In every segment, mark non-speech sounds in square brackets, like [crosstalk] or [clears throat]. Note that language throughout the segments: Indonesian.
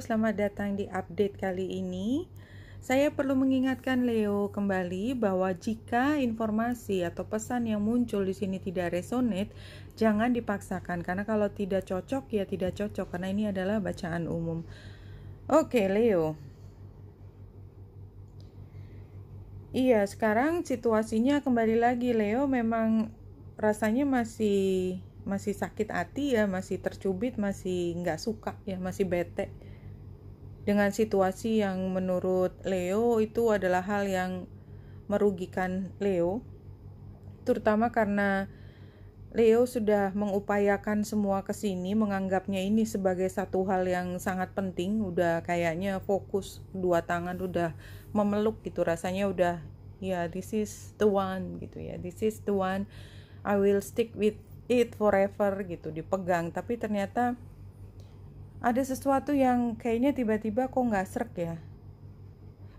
selamat datang di update kali ini. Saya perlu mengingatkan Leo kembali bahwa jika informasi atau pesan yang muncul di sini tidak resonate, jangan dipaksakan karena kalau tidak cocok ya tidak cocok karena ini adalah bacaan umum. Oke, Leo. Iya, sekarang situasinya kembali lagi Leo memang rasanya masih masih sakit hati ya masih tercubit masih nggak suka ya masih bete dengan situasi yang menurut Leo itu adalah hal yang merugikan Leo, terutama karena Leo sudah mengupayakan semua kesini, menganggapnya ini sebagai satu hal yang sangat penting, udah kayaknya fokus dua tangan udah memeluk gitu rasanya udah ya yeah, this is the one gitu ya. This is the one I will stick with it forever gitu dipegang, tapi ternyata ada sesuatu yang kayaknya tiba-tiba kok nggak serk ya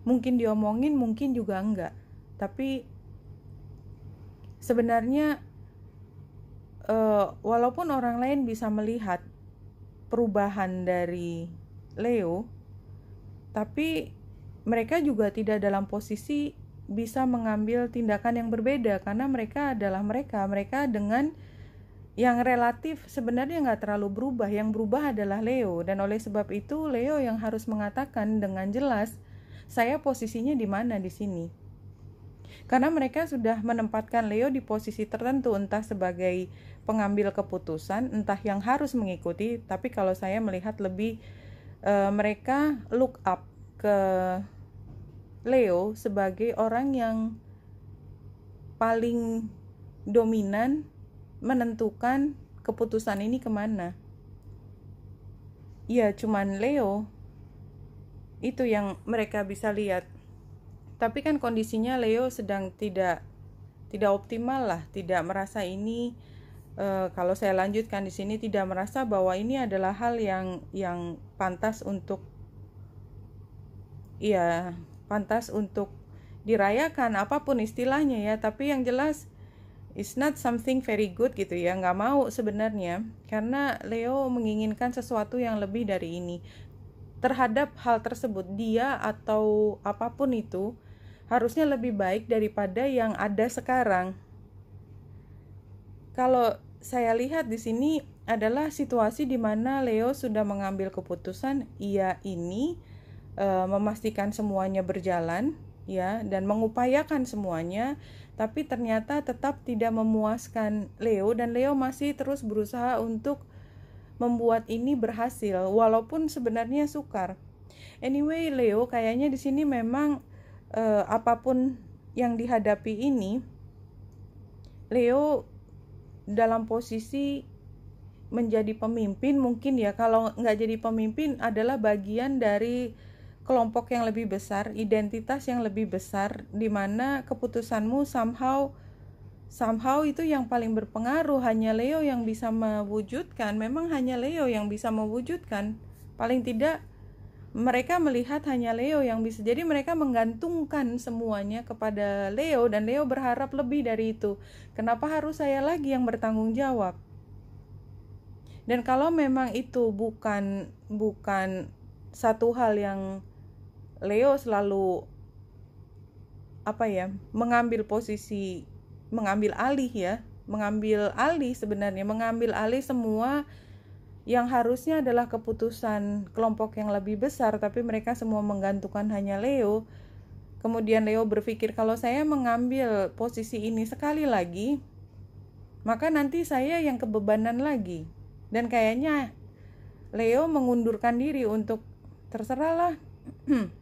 mungkin diomongin mungkin juga enggak tapi sebenarnya uh, walaupun orang lain bisa melihat perubahan dari Leo tapi mereka juga tidak dalam posisi bisa mengambil tindakan yang berbeda karena mereka adalah mereka mereka dengan yang relatif sebenarnya nggak terlalu berubah. Yang berubah adalah Leo, dan oleh sebab itu Leo yang harus mengatakan dengan jelas saya posisinya di mana di sini. Karena mereka sudah menempatkan Leo di posisi tertentu, entah sebagai pengambil keputusan, entah yang harus mengikuti. Tapi kalau saya melihat lebih e, mereka look up ke Leo sebagai orang yang paling dominan menentukan keputusan ini kemana. Ya, cuman Leo itu yang mereka bisa lihat. Tapi kan kondisinya Leo sedang tidak tidak optimal lah, tidak merasa ini e, kalau saya lanjutkan di sini tidak merasa bahwa ini adalah hal yang yang pantas untuk iya pantas untuk dirayakan apapun istilahnya ya, tapi yang jelas it's not something very good gitu ya nggak mau sebenarnya karena Leo menginginkan sesuatu yang lebih dari ini terhadap hal tersebut dia atau apapun itu harusnya lebih baik daripada yang ada sekarang kalau saya lihat di sini adalah situasi di mana Leo sudah mengambil keputusan ia ini e, memastikan semuanya berjalan ya dan mengupayakan semuanya tapi ternyata tetap tidak memuaskan Leo dan Leo masih terus berusaha untuk membuat ini berhasil walaupun sebenarnya sukar. Anyway, Leo kayaknya di sini memang eh, apapun yang dihadapi ini Leo dalam posisi menjadi pemimpin mungkin ya kalau nggak jadi pemimpin adalah bagian dari kelompok yang lebih besar, identitas yang lebih besar, di mana keputusanmu somehow somehow itu yang paling berpengaruh hanya Leo yang bisa mewujudkan memang hanya Leo yang bisa mewujudkan paling tidak mereka melihat hanya Leo yang bisa jadi mereka menggantungkan semuanya kepada Leo dan Leo berharap lebih dari itu kenapa harus saya lagi yang bertanggung jawab dan kalau memang itu bukan bukan satu hal yang Leo selalu apa ya mengambil posisi mengambil alih ya mengambil alih sebenarnya mengambil alih semua yang harusnya adalah keputusan kelompok yang lebih besar tapi mereka semua menggantungkan hanya Leo kemudian Leo berpikir kalau saya mengambil posisi ini sekali lagi maka nanti saya yang kebebanan lagi dan kayaknya Leo mengundurkan diri untuk terserahlah [clears throat]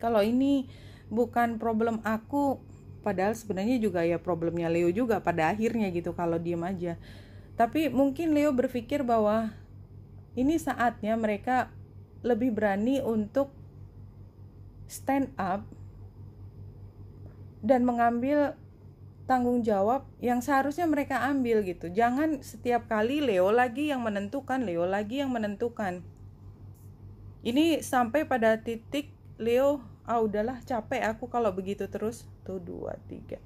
kalau ini bukan problem aku padahal sebenarnya juga ya problemnya Leo juga pada akhirnya gitu kalau diem aja tapi mungkin Leo berpikir bahwa ini saatnya mereka lebih berani untuk stand up dan mengambil tanggung jawab yang seharusnya mereka ambil gitu. Jangan setiap kali Leo lagi yang menentukan, Leo lagi yang menentukan. Ini sampai pada titik Leo ah udahlah capek aku kalau begitu terus tuh dua tiga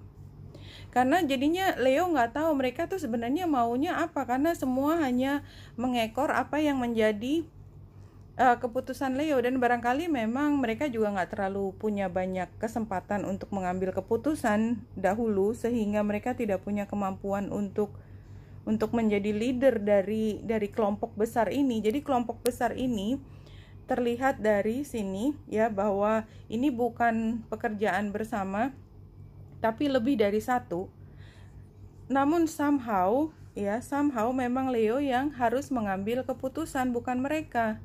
karena jadinya Leo nggak tahu mereka tuh sebenarnya maunya apa karena semua hanya mengekor apa yang menjadi uh, keputusan Leo dan barangkali memang mereka juga nggak terlalu punya banyak kesempatan untuk mengambil keputusan dahulu sehingga mereka tidak punya kemampuan untuk untuk menjadi leader dari dari kelompok besar ini jadi kelompok besar ini terlihat dari sini ya bahwa ini bukan pekerjaan bersama tapi lebih dari satu. Namun somehow ya somehow memang Leo yang harus mengambil keputusan bukan mereka.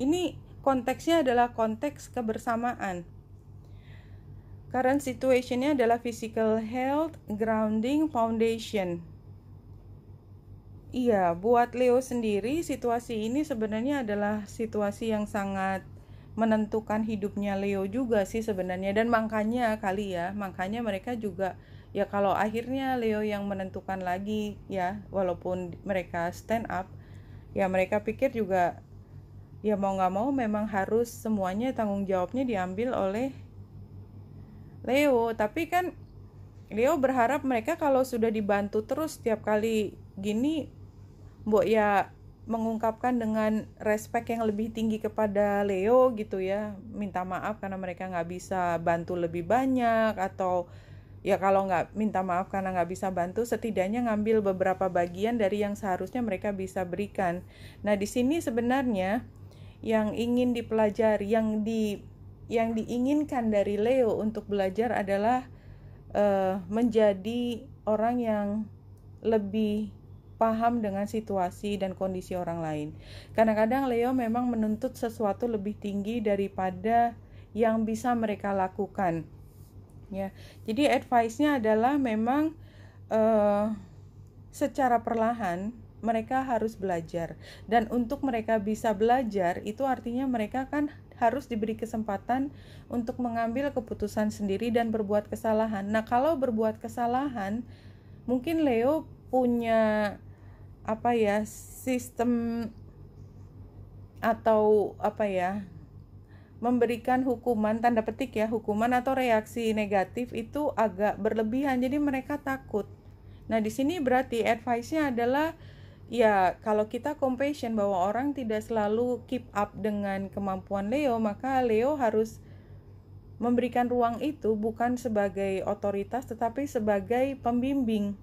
Ini konteksnya adalah konteks kebersamaan. Current situationnya adalah physical health, grounding, foundation Iya, buat Leo sendiri situasi ini sebenarnya adalah situasi yang sangat menentukan hidupnya Leo juga sih sebenarnya dan makanya kali ya, makanya mereka juga ya kalau akhirnya Leo yang menentukan lagi ya, walaupun mereka stand up, ya mereka pikir juga ya mau nggak mau memang harus semuanya tanggung jawabnya diambil oleh Leo, tapi kan Leo berharap mereka kalau sudah dibantu terus setiap kali gini Mbok ya mengungkapkan dengan respek yang lebih tinggi kepada Leo gitu ya minta maaf karena mereka nggak bisa bantu lebih banyak atau ya kalau nggak minta maaf karena nggak bisa bantu setidaknya ngambil beberapa bagian dari yang seharusnya mereka bisa berikan nah di sini sebenarnya yang ingin dipelajari yang di yang diinginkan dari Leo untuk belajar adalah uh, menjadi orang yang lebih paham dengan situasi dan kondisi orang lain. Kadang-kadang Leo memang menuntut sesuatu lebih tinggi daripada yang bisa mereka lakukan. Ya. Jadi advice-nya adalah memang uh, secara perlahan mereka harus belajar dan untuk mereka bisa belajar itu artinya mereka kan harus diberi kesempatan untuk mengambil keputusan sendiri dan berbuat kesalahan. Nah, kalau berbuat kesalahan, mungkin Leo punya apa ya sistem atau apa ya memberikan hukuman tanda petik ya hukuman atau reaksi negatif itu agak berlebihan jadi mereka takut nah di sini berarti advice-nya adalah ya kalau kita compassion bahwa orang tidak selalu keep up dengan kemampuan Leo maka Leo harus memberikan ruang itu bukan sebagai otoritas tetapi sebagai pembimbing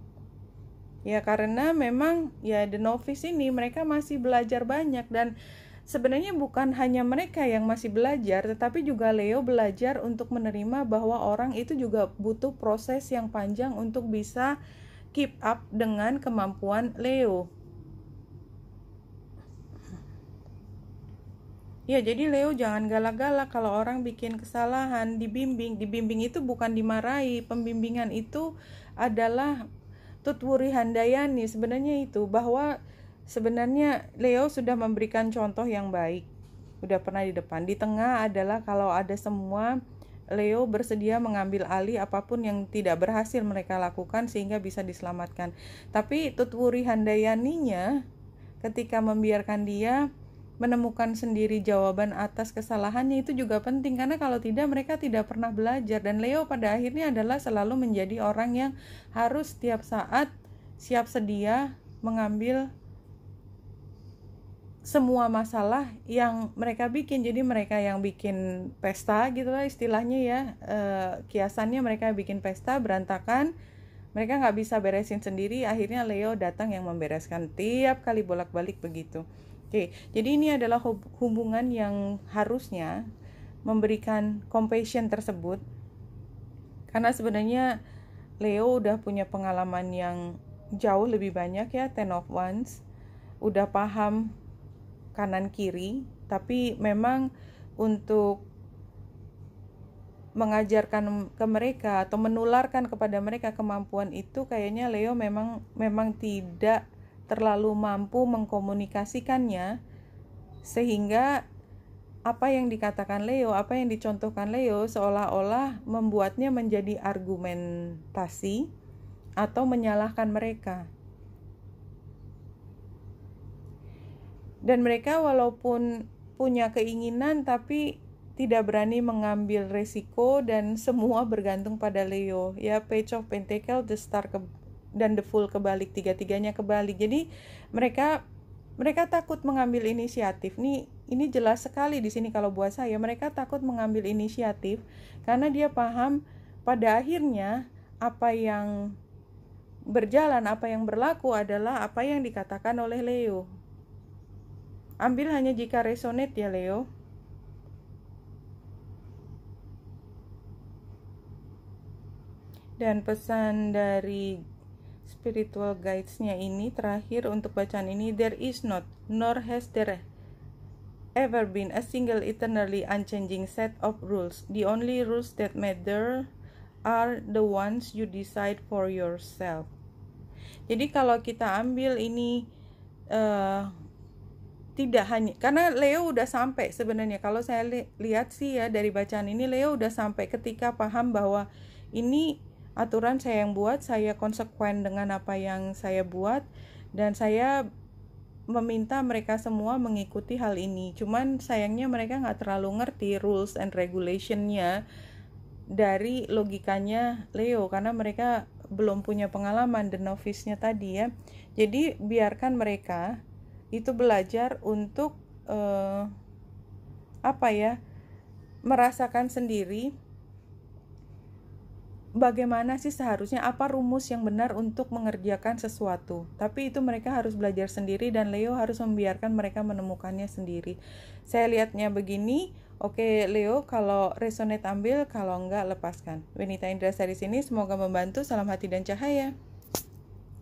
Ya karena memang ya the novice ini mereka masih belajar banyak dan sebenarnya bukan hanya mereka yang masih belajar tetapi juga Leo belajar untuk menerima bahwa orang itu juga butuh proses yang panjang untuk bisa keep up dengan kemampuan Leo. Ya, jadi Leo jangan galak-galak kalau orang bikin kesalahan, dibimbing. Dibimbing itu bukan dimarahi, pembimbingan itu adalah Tutwuri Handayani sebenarnya itu bahwa sebenarnya Leo sudah memberikan contoh yang baik udah pernah di depan di tengah adalah kalau ada semua Leo bersedia mengambil alih apapun yang tidak berhasil mereka lakukan sehingga bisa diselamatkan tapi Tutwuri Handayaninya ketika membiarkan dia menemukan sendiri jawaban atas kesalahannya itu juga penting karena kalau tidak mereka tidak pernah belajar dan Leo pada akhirnya adalah selalu menjadi orang yang harus setiap saat siap sedia mengambil semua masalah yang mereka bikin jadi mereka yang bikin pesta gitu lah istilahnya ya e, kiasannya mereka bikin pesta berantakan mereka nggak bisa beresin sendiri akhirnya Leo datang yang membereskan tiap kali bolak-balik begitu Oke, jadi ini adalah hubungan yang harusnya memberikan compassion tersebut. Karena sebenarnya Leo udah punya pengalaman yang jauh lebih banyak ya Ten of ones, Udah paham kanan kiri, tapi memang untuk mengajarkan ke mereka atau menularkan kepada mereka kemampuan itu kayaknya Leo memang memang tidak terlalu mampu mengkomunikasikannya sehingga apa yang dikatakan Leo, apa yang dicontohkan Leo seolah-olah membuatnya menjadi argumentasi atau menyalahkan mereka. Dan mereka walaupun punya keinginan tapi tidak berani mengambil resiko dan semua bergantung pada Leo. Ya, Page of Pentacle, The Star dan the full kebalik tiga-tiganya kebalik jadi mereka mereka takut mengambil inisiatif nih ini jelas sekali di sini kalau buat saya mereka takut mengambil inisiatif karena dia paham pada akhirnya apa yang berjalan apa yang berlaku adalah apa yang dikatakan oleh Leo ambil hanya jika resonate ya Leo dan pesan dari spiritual guides-nya ini terakhir untuk bacaan ini there is not nor has there ever been a single eternally unchanging set of rules the only rules that matter are the ones you decide for yourself jadi kalau kita ambil ini uh, tidak hanya karena Leo udah sampai sebenarnya kalau saya li lihat sih ya dari bacaan ini Leo udah sampai ketika paham bahwa ini aturan saya yang buat, saya konsekuen dengan apa yang saya buat dan saya meminta mereka semua mengikuti hal ini. Cuman sayangnya mereka nggak terlalu ngerti rules and regulationnya dari logikanya Leo karena mereka belum punya pengalaman the novice-nya tadi ya. Jadi biarkan mereka itu belajar untuk uh, apa ya merasakan sendiri bagaimana sih seharusnya apa rumus yang benar untuk mengerjakan sesuatu. Tapi itu mereka harus belajar sendiri dan Leo harus membiarkan mereka menemukannya sendiri. Saya lihatnya begini, oke Leo kalau resonate ambil, kalau enggak lepaskan. Winita Indra dari sini semoga membantu. Salam hati dan cahaya.